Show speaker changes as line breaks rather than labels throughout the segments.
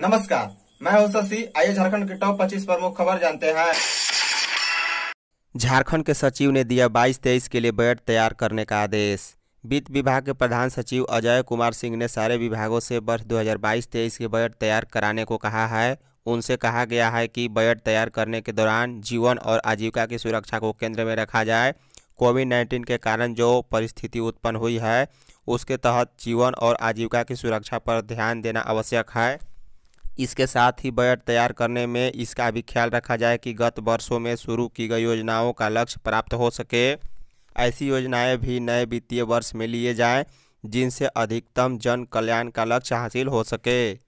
नमस्कार मैं हूं शशि आइए झारखंड के टॉप 25 प्रमुख खबर जानते हैं झारखंड के सचिव ने दिया बाईस तेईस के लिए बजट तैयार करने का आदेश वित्त विभाग के प्रधान सचिव अजय कुमार सिंह ने सारे विभागों से वर्ष 2022 हजार के बजट तैयार कराने को कहा है उनसे कहा गया है कि बजट तैयार करने के दौरान जीवन और आजीविका की सुरक्षा को केंद्र में रखा जाए कोविड नाइन्टीन के कारण जो परिस्थिति उत्पन्न हुई है उसके तहत जीवन और आजीविका की सुरक्षा पर ध्यान देना आवश्यक है इसके साथ ही बजट तैयार करने में इसका भी ख्याल रखा जाए कि गत वर्षों में शुरू की गई योजनाओं का लक्ष्य प्राप्त हो सके ऐसी योजनाएं भी नए वित्तीय वर्ष में लिए जाएं जिनसे अधिकतम जन कल्याण का लक्ष्य हासिल हो सके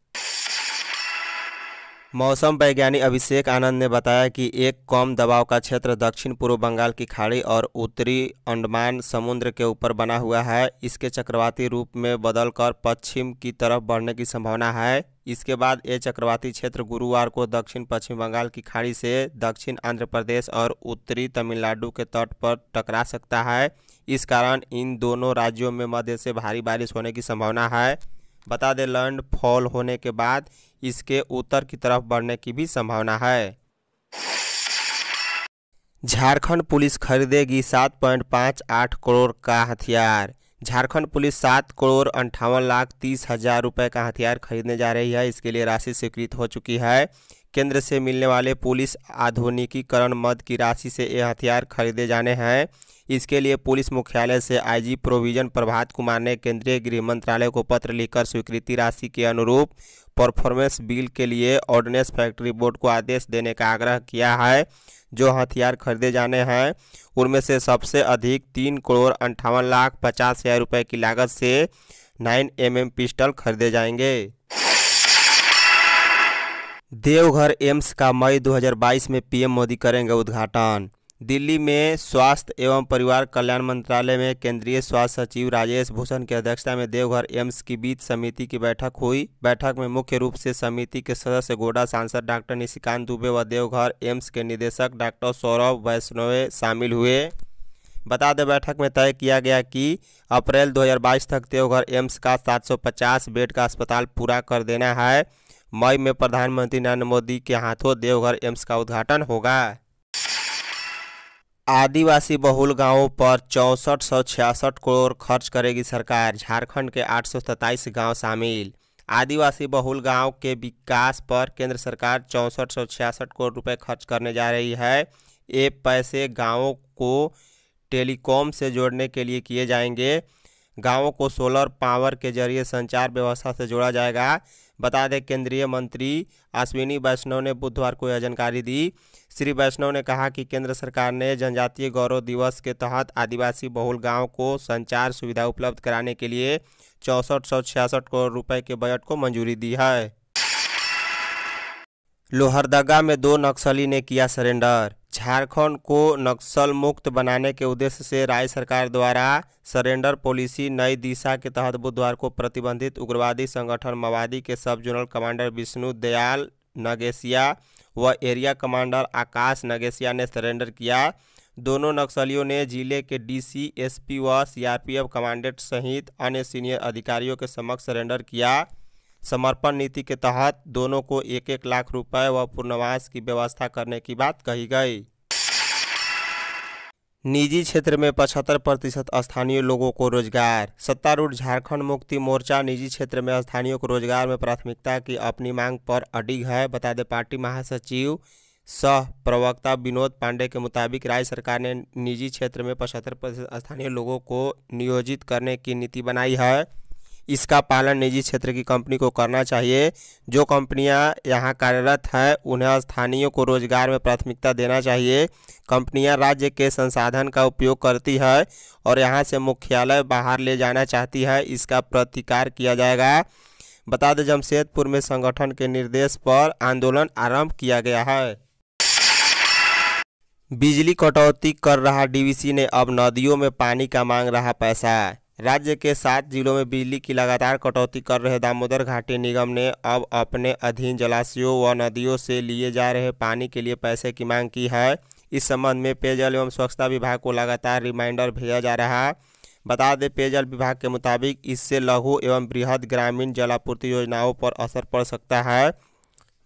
मौसम वैज्ञानिक अभिषेक आनंद ने बताया कि एक कम दबाव का क्षेत्र दक्षिण पूर्व बंगाल की खाड़ी और उत्तरी अंडमान समुद्र के ऊपर बना हुआ है इसके चक्रवाती रूप में बदलकर पश्चिम की तरफ बढ़ने की संभावना है इसके बाद ये चक्रवाती क्षेत्र गुरुवार को दक्षिण पश्चिम बंगाल की खाड़ी से दक्षिण आंध्र प्रदेश और उत्तरी तमिलनाडु के तट पर टकरा सकता है इस कारण इन दोनों राज्यों में मध्य से भारी बारिश होने की संभावना है बता दें लैंड फॉल होने के बाद इसके उत्तर की तरफ बढ़ने की भी संभावना है झारखंड पुलिस खरीदेगी सात पॉइंट पाँच आठ करोड़ का हथियार झारखंड पुलिस सात करोड़ अंठावन लाख तीस हजार रुपये का हथियार खरीदने जा रही है इसके लिए राशि स्वीकृत हो चुकी है केंद्र से मिलने वाले पुलिस आधुनिकीकरण मद की राशि से यह हथियार खरीदे जाने हैं इसके लिए पुलिस मुख्यालय से आईजी प्रोविजन प्रभात कुमार ने केंद्रीय गृह मंत्रालय को पत्र लिखकर स्वीकृति राशि के अनुरूप परफॉर्मेंस बिल के लिए ऑर्डिनेंस फैक्ट्री बोर्ड को आदेश देने का आग्रह किया है जो हथियार खरीदे जाने हैं में से सबसे अधिक तीन करोड़ अंठावन लाख पचास हज़ार रुपये की लागत से नाइन एम एम पिस्टल खरीदे जाएंगे देवघर एम्स का मई 2022 में पीएम मोदी करेंगे उद्घाटन दिल्ली में स्वास्थ्य एवं परिवार कल्याण मंत्रालय में केंद्रीय स्वास्थ्य सचिव राजेश भूषण की अध्यक्षता में देवघर एम्स की बीच समिति की बैठक हुई बैठक में मुख्य रूप से समिति के सदस्य गोडा सांसद डॉक्टर निशिकांत दुबे व देवघर एम्स के निदेशक डॉक्टर सौरभ वैष्णवे शामिल हुए बता दें बैठक में तय किया गया कि अप्रैल दो तक देवघर एम्स का सात बेड का अस्पताल पूरा कर देना है मई में प्रधानमंत्री नरेंद्र मोदी के हाथों देवघर एम्स का उद्घाटन होगा आदिवासी बहुल गांवों पर चौंसठ सौ छियासठ करोड़ खर्च करेगी सरकार झारखंड के आठ सौ गाँव शामिल आदिवासी बहुल गांव के विकास पर केंद्र सरकार चौंसठ सौ छियासठ करोड़ रुपए खर्च करने जा रही है ये पैसे गांवों को टेलीकॉम से जोड़ने के लिए किए जाएंगे गांवों को सोलर पावर के जरिए संचार व्यवस्था से जोड़ा जाएगा बता दें केंद्रीय मंत्री अश्विनी वैष्णव ने बुधवार को यह जानकारी दी श्री वैष्णव ने कहा कि केंद्र सरकार ने जनजातीय गौरव दिवस के तहत आदिवासी बहुल गांव को संचार सुविधा उपलब्ध कराने के लिए चौंसठ सौ छियासठ करोड़ रुपए के बजट को मंजूरी दी है लोहरदगा में दो नक्सली ने किया सरेंडर झारखंड को नक्सल मुक्त बनाने के उद्देश्य से राज्य सरकार द्वारा सरेंडर पॉलिसी नई दिशा के तहत बुधवार को प्रतिबंधित उग्रवादी संगठन मवादी के सब जोनल कमांडर विष्णु दयाल नगेशिया व एरिया कमांडर आकाश नगेशिया ने सरेंडर किया दोनों नक्सलियों ने जिले के डीसी एसपी व सीआरपीएफ कमांडेंट सहित अन्य सीनियर अधिकारियों के समक्ष सरेंडर किया समर्पण नीति के तहत दोनों को एक एक लाख रुपए व पूर्णवास की व्यवस्था करने की बात कही गई निजी क्षेत्र में पचहत्तर प्रतिशत स्थानीय लोगों को रोजगार सत्तारूढ़ झारखंड मुक्ति मोर्चा निजी क्षेत्र में स्थानीय को रोजगार में प्राथमिकता की अपनी मांग पर अडिग है बता दें पार्टी महासचिव सह प्रवक्ता विनोद पांडे के मुताबिक राज्य सरकार ने निजी क्षेत्र में पचहत्तर प्रतिशत स्थानीय लोगों को नियोजित करने की नीति बनाई है इसका पालन निजी क्षेत्र की कंपनी को करना चाहिए जो कंपनियां यहां कार्यरत हैं उन्हें स्थानीयों को रोजगार में प्राथमिकता देना चाहिए कंपनियां राज्य के संसाधन का उपयोग करती है और यहां से मुख्यालय बाहर ले जाना चाहती है इसका प्रतिकार किया जाएगा बता दें जमशेदपुर में संगठन के निर्देश पर आंदोलन आरम्भ किया गया है बिजली कटौती कर रहा डीवीसी ने अब नदियों में पानी का मांग रहा पैसा राज्य के सात जिलों में बिजली की लगातार कटौती कर रहे दामोदर घाटी निगम ने अब अपने अधीन जलाशयों व नदियों से लिए जा रहे पानी के लिए पैसे की मांग की है इस संबंध में पेयजल एवं स्वच्छता विभाग को लगातार रिमाइंडर भेजा जा रहा बता दें पेयजल विभाग के मुताबिक इससे लघु एवं बृहद ग्रामीण जलापूर्ति योजनाओं पर असर पड़ सकता है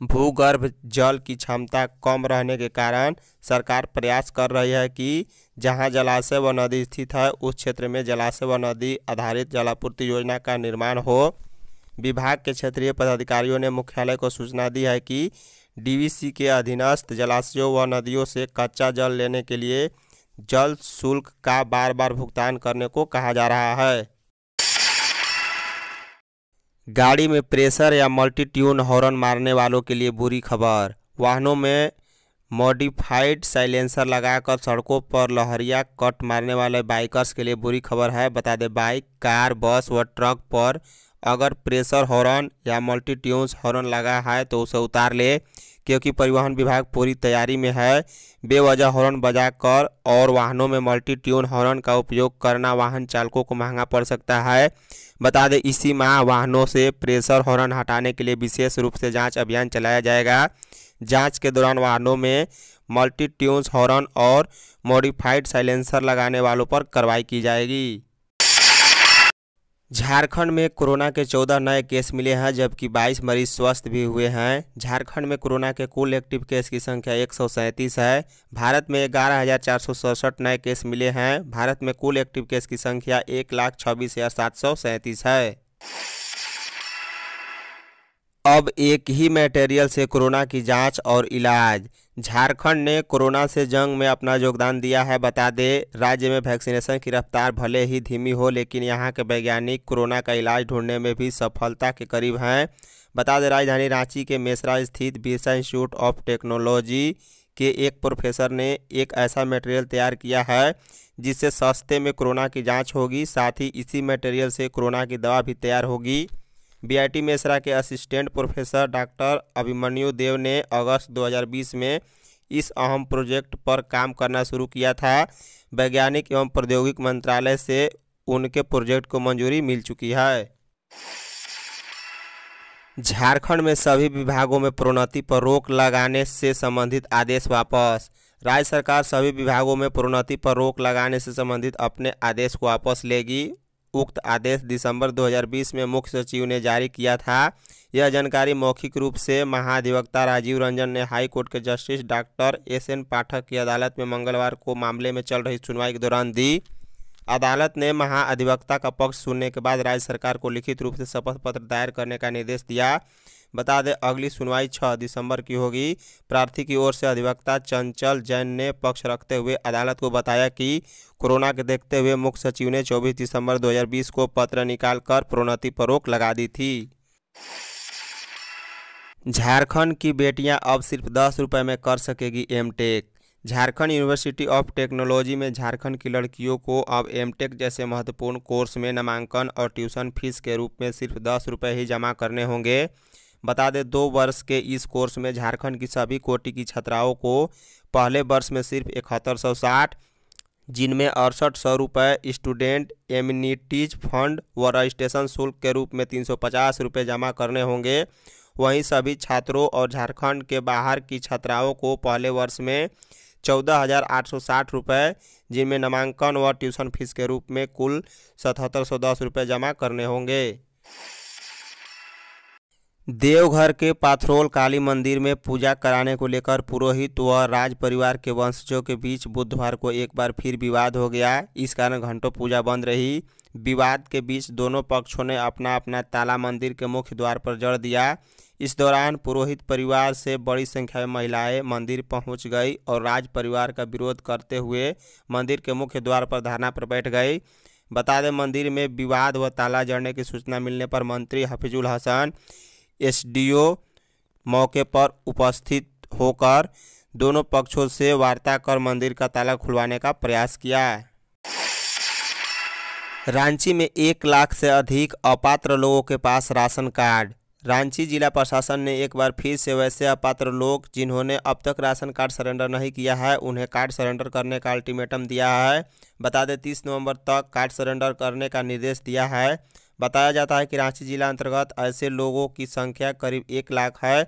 भूगर्भ जल की क्षमता कम रहने के कारण सरकार प्रयास कर रही है कि जहां जलाशय व नदी स्थित है उस क्षेत्र में जलाशय व नदी आधारित जलापूर्ति योजना का निर्माण हो विभाग के क्षेत्रीय पदाधिकारियों ने मुख्यालय को सूचना दी है कि डीवीसी के अधीनस्थ जलाशयों व नदियों से कच्चा जल लेने के लिए जल शुल्क का बार बार भुगतान करने को कहा जा रहा है गाड़ी में प्रेशर या मल्टीट्यून हॉर्न मारने वालों के लिए बुरी खबर वाहनों में मॉडिफाइड साइलेंसर लगाकर सड़कों पर लहरिया कट मारने वाले बाइकर्स के लिए बुरी खबर है बता दें बाइक कार बस व ट्रक पर अगर प्रेशर हॉर्न या मल्टीट्यून्स हॉर्न लगा है तो उसे उतार ले क्योंकि परिवहन विभाग पूरी तैयारी में है बेवजह हॉर्न बजाकर और वाहनों में मल्टी ट्यून हॉर्न का उपयोग करना वाहन चालकों को महंगा पड़ सकता है बता दें इसी माह वाहनों से प्रेशर हॉर्न हटाने के लिए विशेष रूप से जांच अभियान चलाया जाएगा जांच के दौरान वाहनों में मल्टी ट्यून्स हॉर्न और मॉडिफाइड साइलेंसर लगाने वालों पर कार्रवाई की जाएगी झारखंड में कोरोना के 14 नए केस मिले हैं जबकि 22 मरीज स्वस्थ भी हुए हैं झारखंड में कोरोना के कुल एक्टिव केस की संख्या एक है भारत में ग्यारह नए केस मिले हैं भारत में कुल एक्टिव केस की संख्या एक लाख छब्बीस हज़ार सात सौ सैंतीस है अब एक ही मटेरियल से कोरोना की जांच और इलाज झारखंड ने कोरोना से जंग में अपना योगदान दिया है बता दें राज्य में वैक्सीनेशन की रफ्तार भले ही धीमी हो लेकिन यहां के वैज्ञानिक कोरोना का इलाज ढूंढने में भी सफलता के करीब हैं बता दें राजधानी रांची के मेसरा स्थित बिरसा इंस्टीट्यूट ऑफ टेक्नोलॉजी के एक प्रोफेसर ने एक ऐसा मटेरियल तैयार किया है जिससे सस्ते में कोरोना की जाँच होगी साथ ही इसी मटेरियल से कोरोना की दवा भी तैयार होगी बीआईटी मेसरा के assistant professor doctor Abhimanyu Dev ने अगस्त 2020 में इस अहम प्रोजेक्ट पर काम करना शुरू किया था वैज्ञानिक एवं प्रौद्योगिक मंत्रालय से उनके प्रोजेक्ट को मंजूरी मिल चुकी है झारखंड में सभी विभागों में प्रोन्नति पर रोक लगाने से संबंधित आदेश वापस राज्य सरकार सभी विभागों में प्रोन्नति पर रोक लगाने से संबंधित अपने आदेश को वापस लेगी उक्त आदेश दिसंबर 2020 में मुख्य सचिव ने जारी किया था यह जानकारी मौखिक रूप से महाधिवक्ता राजीव रंजन ने हाई कोर्ट के justice doctor S N Pathak की अदालत में मंगलवार को मामले में चल रही सुनवाई के दौरान दी अदालत ने महाअधिवक्ता का पक्ष सुनने के बाद राज्य सरकार को लिखित रूप से शपथ पत्र दायर करने का निर्देश दिया बता दें अगली सुनवाई 6 दिसंबर की होगी प्रार्थी की ओर से अधिवक्ता चंचल जैन ने पक्ष रखते हुए अदालत को बताया कि कोरोना के देखते हुए मुख्य सचिव ने 24 दिसंबर 2020 को पत्र निकालकर प्रोन्नति पर रोक लगा दी थी झारखंड की बेटियां अब सिर्फ दस रुपये में कर सकेगी एम झारखंड यूनिवर्सिटी ऑफ टेक्नोलॉजी में झारखंड की लड़कियों को अब एमटेक जैसे महत्वपूर्ण कोर्स में नामांकन और ट्यूशन फीस के रूप में सिर्फ दस रुपये ही जमा करने होंगे बता दें दो वर्ष के इस कोर्स में झारखंड की सभी कोटि की छात्राओं को पहले वर्ष में सिर्फ इकहत्तर सौ साठ जिनमें अड़सठ सौ रुपये स्टूडेंट एम्यूनिटीज फंड व रजिस्ट्रेशन शुल्क के रूप में तीन सौ पचास रुपये जमा करने होंगे वहीं सभी छात्रों और झारखंड के बाहर की छात्राओं को पहले वर्ष में चौदह हज़ार आठ सौ साठ रुपये जिनमें नामांकन व ट्यूशन फीस के रूप में कुल सतहत्तर सौ दस रुपये जमा करने होंगे देवघर के पाथरोल काली मंदिर में पूजा कराने को लेकर पुरोहित व राज परिवार के वंशजों के बीच बुधवार को एक बार फिर विवाद हो गया इस कारण घंटों पूजा बंद रही विवाद के बीच दोनों पक्षों ने अपना अपना ताला मंदिर के मुख्य द्वार पर जड़ दिया इस दौरान पुरोहित परिवार से बड़ी संख्या में महिलाएं मंदिर पहुंच गई और राज परिवार का विरोध करते हुए मंदिर के मुख्य द्वार पर धरना पर बैठ गई बता दें मंदिर में विवाद व ताला जड़ने की सूचना मिलने पर मंत्री हफीजुल हसन एसडीओ मौके पर उपस्थित होकर दोनों पक्षों से वार्ता कर मंदिर का ताला खुलवाने का प्रयास किया रांची में एक लाख से अधिक अपात्र लोगों के पास राशन कार्ड रांची जिला प्रशासन ने एक बार फिर से वैसे अपात्र लोग जिन्होंने अब तक राशन कार्ड सरेंडर नहीं किया है उन्हें कार्ड सरेंडर करने का अल्टीमेटम दिया है बता दें तीस नवंबर तक कार्ड सरेंडर करने का निर्देश दिया है बताया जाता है कि रांची जिला अंतर्गत ऐसे लोगों की संख्या करीब एक लाख है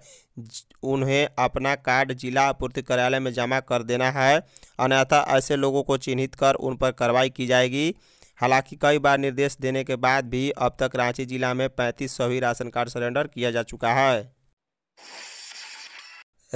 उन्हें अपना कार्ड जिला आपूर्ति कार्यालय में जमा कर देना है अन्यथा ऐसे लोगों को चिन्हित कर उन पर कार्रवाई की जाएगी हालांकि कई बार निर्देश देने के बाद भी अब तक रांची जिला में पैंतीस सौ ही राशन कार्ड सरेंडर किया जा चुका है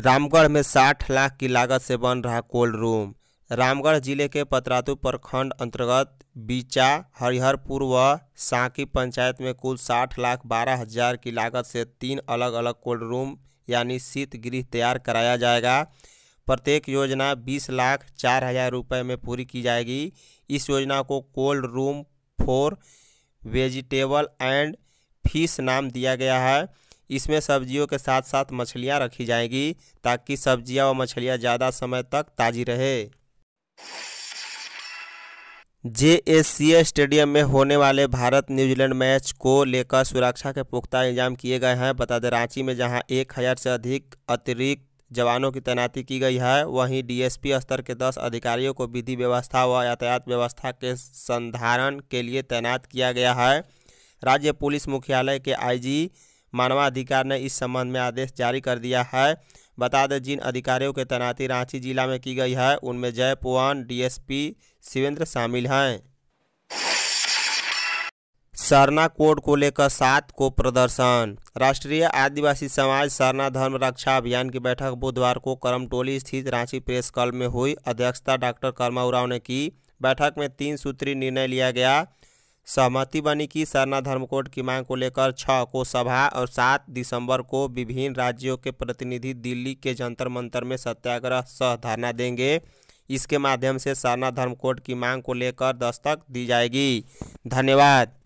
रामगढ़ में साठ लाख की लागत से बन रहा कोल्ड रूम रामगढ़ जिले के पतरातू प्रखंड अंतर्गत बीचा हरिहरपुर व सांकी पंचायत में कुल साठ लाख बारह हजार की लागत से तीन अलग अलग कोल्ड रूम यानी शीत गृह तैयार कराया जाएगा प्रत्येक योजना बीस लाख चार हजार रुपये में पूरी की जाएगी इस योजना को cold room for vegetable and fish नाम दिया गया है इसमें सब्जियों के साथ साथ मछलियाँ रखी जाएंगी ताकि सब्जियाँ व मछलियाँ ज़्यादा समय तक ताज़ी रहे जे स्टेडियम में होने वाले भारत न्यूजीलैंड मैच को लेकर सुरक्षा के पुख्ता इंतजाम किए गए हैं बता दें रांची में जहां एक हज़ार से अधिक अतिरिक्त जवानों की तैनाती की गई है वहीं डीएसपी स्तर के दस अधिकारियों को विधि व्यवस्था व यातायात व्यवस्था के संधारण के लिए तैनात किया गया है राज्य पुलिस मुख्यालय के आई मानवाधिकार ने इस संबंध में आदेश जारी कर दिया है बता दें जिन अधिकारियों की तैनाती रांची जिला में की गई है उनमें जय पुआन डीएसपी शिवेंद्र शामिल हैं सरना कोड को लेकर सात को प्रदर्शन राष्ट्रीय आदिवासी समाज सरना धर्म रक्षा अभियान की बैठक बुधवार को करमटोली स्थित रांची प्रेस क्लब में हुई अध्यक्षता डॉक्टर कर्मा उराव ने की बैठक में तीन सूत्री निर्णय लिया गया सहमति बनी कि सरना धर्म कोड की मांग को लेकर छः को सभा और सात दिसंबर को विभिन्न राज्यों के प्रतिनिधि दिल्ली के जंतर मंतर में सत्याग्रह सह धरना देंगे इसके माध्यम से सरना धर्म कोड की मांग को लेकर दस्तक दी जाएगी धन्यवाद